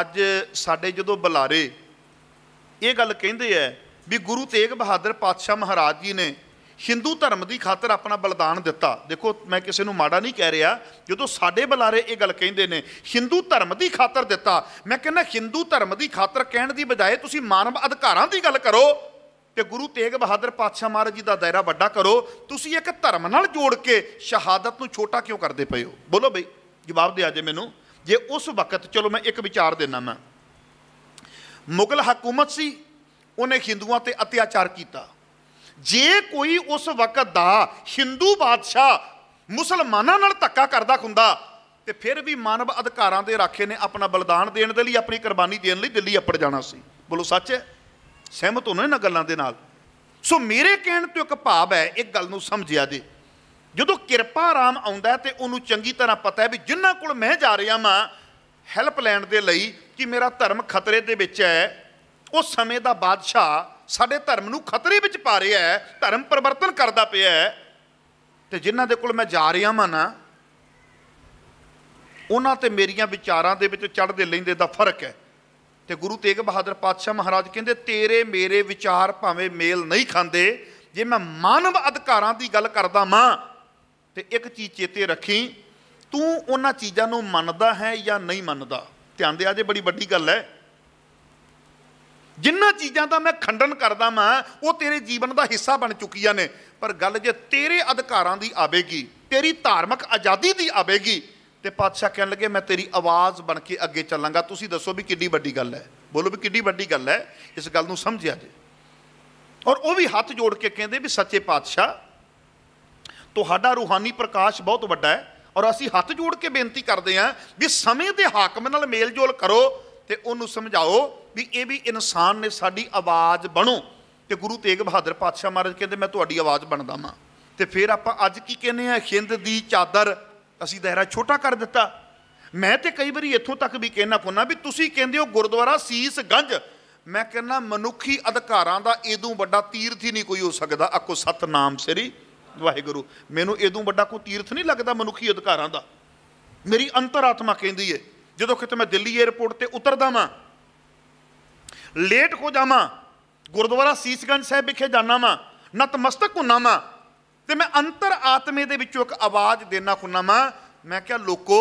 ਅੱਜ ਸਾਡੇ ਜਦੋਂ ਬੁਲਾਰੇ ਇਹ ਗੱਲ ਕਹਿੰਦੇ ਐ ਵੀ ਗੁਰੂ ਤੇਗ ਬਹਾਦਰ ਪਾਤਸ਼ਾਹ ਮਹਾਰਾਜ ਜੀ ਨੇ ਹਿੰਦੂ ਧਰਮ ਦੀ ਖਾਤਰ ਆਪਣਾ ਬਲਿਦਾਨ ਦਿੱਤਾ ਦੇਖੋ ਮੈਂ ਕਿਸੇ ਨੂੰ ਮਾੜਾ ਨਹੀਂ ਕਹਿ ਰਿਹਾ ਜਦੋਂ ਸਾਡੇ ਬੁਲਾਰੇ ਇਹ ਗੱਲ ਕਹਿੰਦੇ ਨੇ ਹਿੰਦੂ ਧਰਮ ਦੀ ਖਾਤਰ ਦਿੱਤਾ ਮੈਂ ਕਹਿੰਦਾ ਹਿੰਦੂ ਧਰਮ ਦੀ ਖਾਤਰ ਕਹਿਣ ਦੀ ਬਜਾਏ ਤੁਸੀਂ ਮਾਨਵ ਅਧਿਕਾਰਾਂ ਦੀ ਗੱਲ ਕਰੋ ਤੇ ਗੁਰੂ ਤੇਗ ਬਹਾਦਰ ਪਾਤਸ਼ਾਹ ਮਹਾਰਾਜ ਜੀ ਦਾ ਦਾਇਰਾ ਵੱਡਾ ਕਰੋ ਤੁਸੀਂ ਇੱਕ ਧਰਮ ਨਾਲ ਜੋੜ ਕੇ ਸ਼ਹਾਦਤ ਨੂੰ ਛੋਟਾ ਕਿਉਂ ਕਰਦੇ ਪਏ ਹੋ ਬੋਲੋ ਬਈ ਜਵਾਬ ਦੇ ਜੇ ਮੈਨੂੰ ਜੇ ਉਸ ਵਕਤ ਚਲੋ ਮੈਂ ਇੱਕ ਵਿਚਾਰ ਦੇਣਾ ਮੈਂ ਮੁਗਲ ਹਕੂਮਤ ਸੀ ਉਹਨੇ ਹਿੰਦੂਆਂ ਤੇ ਅਤਿਆਚਾਰ ਕੀਤਾ ਜੇ ਕੋਈ ਉਸ ਵਕਤ ਦਾ ਹਿੰਦੂ ਬਾਦਸ਼ਾਹ ਮੁਸਲਮਾਨਾਂ ਨਾਲ ਧੱਕਾ ਕਰਦਾ ਹੁੰਦਾ ਤੇ ਫਿਰ ਵੀ ਮਾਨਵ ਅਧਿਕਾਰਾਂ ਦੇ ਰਾਖੇ ਨੇ ਆਪਣਾ ਬਲਿਦਾਨ ਦੇਣ ਦੇ ਲਈ ਆਪਣੀ ਕੁਰਬਾਨੀ ਦੇਣ ਲਈ ਦਿੱਲੀ ਅੱਪੜ ਜਾਣਾ ਸੀ ਬੋਲੋ ਸੱਚ ਹੈ ਸਹਿਮਤ ਹੋ ਨਾ ਇਹਨਾਂ ਗੱਲਾਂ ਦੇ ਨਾਲ ਸੋ ਮੇਰੇ ਕਹਿਣ ਤੋਂ ਇੱਕ ਭਾਵ ਹੈ ਇੱਕ ਗੱਲ ਨੂੰ ਸਮਝਿਆ ਜੇ ਜਦੋਂ ਕਿਰਪਾ ਰਾਮ ਆਉਂਦਾ ਤੇ ਉਹਨੂੰ ਚੰਗੀ ਤਰ੍ਹਾਂ ਪਤਾ ਹੈ ਵੀ ਜਿੰਨਾਂ ਕੋਲ ਮੈਂ ਜਾ ਰਿਹਾ ਮਾਂ ਹੈਲਪ ਲੈਣ ਦੇ ਲਈ ਕਿ ਮੇਰਾ ਧਰਮ ਖਤਰੇ ਦੇ ਵਿੱਚ ਹੈ ਉਸ ਸਮੇਂ ਦਾ ਬਾਦਸ਼ਾਹ ਸਾਡੇ ਧਰਮ ਨੂੰ ਖਤਰੇ ਵਿੱਚ ਪਾ ਰਿਹਾ ਹੈ ਧਰਮ ਪਰਿਵਰਤਨ ਕਰਦਾ ਪਿਆ ਹੈ ਤੇ ਜਿਨ੍ਹਾਂ ਦੇ ਕੋਲ ਮੈਂ ਜਾ ਰਿਹਾ ਮਾਂ ਨਾ ਉਹਨਾਂ ਤੇ ਮੇਰੀਆਂ ਵਿਚਾਰਾਂ ਦੇ ਵਿੱਚ ਚੜਦੇ ਲੈਂਦੇ ਦਾ ਫਰਕ ਹੈ ਤੇ ਗੁਰੂ ਤੇਗ ਬਹਾਦਰ ਪਾਤਸ਼ਾਹ ਮਹਾਰਾਜ ਕਹਿੰਦੇ ਤੇਰੇ ਮੇਰੇ ਵਿਚਾਰ ਭਾਵੇਂ ਮੇਲ ਨਹੀਂ ਖਾਂਦੇ ਜੇ ਮੈਂ ਮਾਨਵ ਅਧਿਕਾਰਾਂ ਦੀ ਗੱਲ ਕਰਦਾ ਮਾਂ ਤੇ ਇੱਕ ਚੀਜ਼ ਚੇਤੇ ਰੱਖੀ ਤੂੰ ਉਹਨਾਂ ਚੀਜ਼ਾਂ ਨੂੰ ਮੰਨਦਾ ਹੈ ਜਾਂ ਨਹੀਂ ਮੰਨਦਾ ਧਿਆਨ ਦੇ ਆ ਜੇ ਬੜੀ ਵੱਡੀ ਗੱਲ ਹੈ ਜਿੰਨਾ ਚੀਜ਼ਾਂ ਦਾ ਮੈਂ ਖੰਡਨ ਕਰਦਾ ਮੈਂ ਉਹ ਤੇਰੇ ਜੀਵਨ ਦਾ ਹਿੱਸਾ ਬਣ ਚੁੱਕੀਆਂ ਨੇ ਪਰ ਗੱਲ ਜੇ ਤੇਰੇ ਅਧਿਕਾਰਾਂ ਦੀ ਆਵੇਗੀ ਤੇਰੀ ਧਾਰਮਿਕ ਆਜ਼ਾਦੀ ਦੀ ਆਵੇਗੀ ਤੇ ਪਾਤਸ਼ਾਹ ਕਹਿਣ ਲੱਗੇ ਮੈਂ ਤੇਰੀ ਆਵਾਜ਼ ਬਣ ਕੇ ਅੱਗੇ ਚੱਲਾਂਗਾ ਤੁਸੀਂ ਦੱਸੋ ਵੀ ਕਿੰਨੀ ਵੱਡੀ ਗੱਲ ਹੈ ਬੋਲੋ ਵੀ ਕਿੰਨੀ ਵੱਡੀ ਗੱਲ ਹੈ ਇਸ ਗੱਲ ਨੂੰ ਸਮਝਿਆ ਜੇ ਔਰ ਉਹ ਵੀ ਹੱਥ ਜੋੜ ਕੇ ਕਹਿੰਦੇ ਵੀ ਸੱਚੇ ਪਾਤਸ਼ਾਹ ਤੁਹਾਡਾ ਰੂਹਾਨੀ ਪ੍ਰਕਾਸ਼ ਬਹੁਤ ਵੱਡਾ ਹੈ ਔਰ ਅਸੀਂ ਹੱਥ ਜੋੜ ਕੇ ਬੇਨਤੀ ਕਰਦੇ ਹਾਂ ਵੀ ਸਮੇਂ ਦੇ ਹਾਕਮ ਨਾਲ ਮੇਲਜੋਲ ਕਰੋ ਤੇ ਉਹਨੂੰ ਸਮਝਾਓ ਵੀ ਇਹ ਵੀ ਇਨਸਾਨ ਨੇ ਸਾਡੀ ਆਵਾਜ਼ ਬਣੋ ਤੇ ਗੁਰੂ ਤੇਗ ਬਹਾਦਰ ਪਾਤਸ਼ਾਹ ਮਹਾਰਾਜ ਕਹਿੰਦੇ ਮੈਂ ਤੁਹਾਡੀ ਆਵਾਜ਼ ਬਣਦਾ ਮਾਂ ਤੇ ਫਿਰ ਆਪਾਂ ਅੱਜ ਕੀ ਕਹਿੰਦੇ ਆ ਖਿੰਦ ਦੀ ਚਾਦਰ ਅਸੀਂ ਦਾਇਰਾ ਛੋਟਾ ਕਰ ਦਿੱਤਾ ਮੈਂ ਤੇ ਕਈ ਵਾਰੀ ਇੱਥੋਂ ਤੱਕ ਵੀ ਕਹਿਣਾ ਪੁੰਨਾ ਵੀ ਤੁਸੀਂ ਕਹਿੰਦੇ ਹੋ ਗੁਰਦੁਆਰਾ ਸੀਸ ਗੰਜ ਮੈਂ ਕਹਿੰਦਾ ਮਨੁੱਖੀ ਅਧਿਕਾਰਾਂ ਦਾ ਇਦੋਂ ਵੱਡਾ ਤੀਰਥ ਹੀ ਨਹੀਂ ਕੋਈ ਹੋ ਸਕਦਾ ਅਕੋ ਸਤਨਾਮ ਸ੍ਰੀ ਵਾਹਿਗੁਰੂ ਮੈਨੂੰ ਇਦੋਂ ਵੱਡਾ ਕੋਈ ਤੀਰਥ ਨਹੀਂ ਲੱਗਦਾ ਮਨੁੱਖੀ ਅਧਿਕਾਰਾਂ ਦਾ ਮੇਰੀ ਅੰਤਰਾਤਮਾ ਕਹਿੰਦੀ ਏ ਜਦੋਂ ਕਿਤੇ ਮੈਂ ਦਿੱਲੀ 에ਰਪੋਰਟ ਤੇ ਉਤਰਦਾ ਮਾਂ ਲੇਟ ਹੋ ਜਾਵਾਂ ਗੁਰਦੁਆਰਾ ਸੀਸਗੰਜ ਸਾਹਿਬ ਵਿਖੇ ਜਾਣਾ ਮਾਂ ਨਤਮਸਤਕ ਹੁੰਨਾ ਮਾਂ ਤੇ ਮੈਂ ਅੰਤਰਾਤਮੇ ਦੇ ਵਿੱਚੋਂ ਇੱਕ ਆਵਾਜ਼ ਦੇਣਾ ਹੁੰਨਾ ਮਾਂ ਮੈਂ ਕਿਹਾ ਲੋਕੋ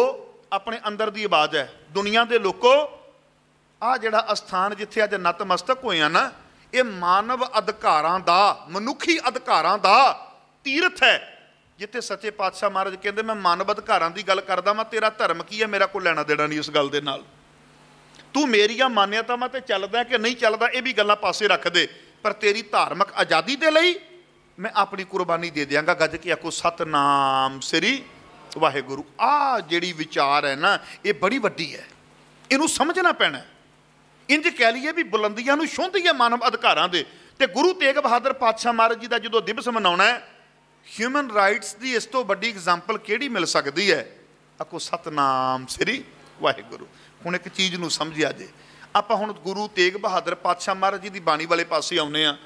ਆਪਣੇ ਅੰਦਰ ਦੀ ਆਵਾਜ਼ ਹੈ ਦੁਨੀਆ ਦੇ ਲੋਕੋ ਆ ਜਿਹੜਾ ਅਸਥਾਨ ਜਿੱਥੇ ਅੱਜ ਨਤਮਸਤਕ ਹੋਏ ਆ ਨਾ ਇਹ ਮਾਨਵ ਅਧਿਕਾਰਾਂ ਦਾ ਮਨੁੱਖੀ ਅਧਿਕਾਰਾਂ ਦਾ ਤੀਰਥ ਹੈ ਜਿੱਥੇ ਸੱਚੇ ਪਾਤਸ਼ਾਹ ਮਹਾਰਾਜ ਕਹਿੰਦੇ ਮੈਂ ਮਾਨਵ ਅਧਿਕਾਰਾਂ ਦੀ ਗੱਲ ਕਰਦਾ ਮੈਂ ਤੇਰਾ ਧਰਮ ਕੀ ਹੈ ਮੇਰਾ ਕੋਈ ਲੈਣਾ ਦੇਣਾ ਨਹੀਂ ਇਸ ਗੱਲ ਦੇ ਨਾਲ ਤੂੰ ਮੇਰੀਆਂ ਮਾਨਿਆਤਾਵਾਂ ਤੇ ਚੱਲਦਾ ਕਿ ਨਹੀਂ ਚੱਲਦਾ ਇਹ ਵੀ ਗੱਲਾਂ ਪਾਸੇ ਰੱਖ ਦੇ ਪਰ ਤੇਰੀ ਧਾਰਮਿਕ ਆਜ਼ਾਦੀ ਦੇ ਲਈ ਮੈਂ ਆਪਣੀ ਕੁਰਬਾਨੀ ਦੇ ਦਿਆਂਗਾ ਗੱਜ ਕੇ ਆਖੋ ਸਤਨਾਮ ਸ੍ਰੀ ਵਾਹਿਗੁਰੂ ਆ ਜਿਹੜੀ ਵਿਚਾਰ ਹੈ ਨਾ ਇਹ ਬੜੀ ਵੱਡੀ ਹੈ ਇਹਨੂੰ ਸਮਝਣਾ ਪੈਣਾ ਇੰਜ ਕਹਿ ਲਈਏ ਵੀ ਬੁਲੰਦੀਆਂ ਨੂੰ ਛੁੰਦੀਆਂ ਮਾਨਵ ਅਧਿਕਾਰਾਂ ਦੇ ਤੇ ਗੁਰੂ ਤੇਗ ਬਹਾਦਰ ਪਾਤਸ਼ਾਹ ਮਹਾਰਾਜ ਜੀ ਦਾ ਜਦੋਂ ਦਿਵਸ ਮਨਾਉਣਾ ਹੈ ਹਿਊਮਨ ਰਾਈਟਸ ਦੀ ਇਸ ਤੋਂ ਵੱਡੀ ਐਗਜ਼ਾਮਪਲ ਕਿਹੜੀ ਮਿਲ ਸਕਦੀ ਹੈ ਅਕੋ ਸਤਨਾਮ ਸ੍ਰੀ ਵਾਹਿਗੁਰੂ ਹੁਣ ਇੱਕ ਚੀਜ਼ ਨੂੰ ਸਮਝਿਆ ਜੇ ਆਪਾਂ ਹੁਣ ਗੁਰੂ ਤੇਗ ਬਹਾਦਰ ਪਾਤਸ਼ਾਹ ਮਹਾਰਾਜ ਜੀ ਦੀ ਬਾਣੀ ਵਾਲੇ ਪਾਸੇ ਆਉਨੇ ਆ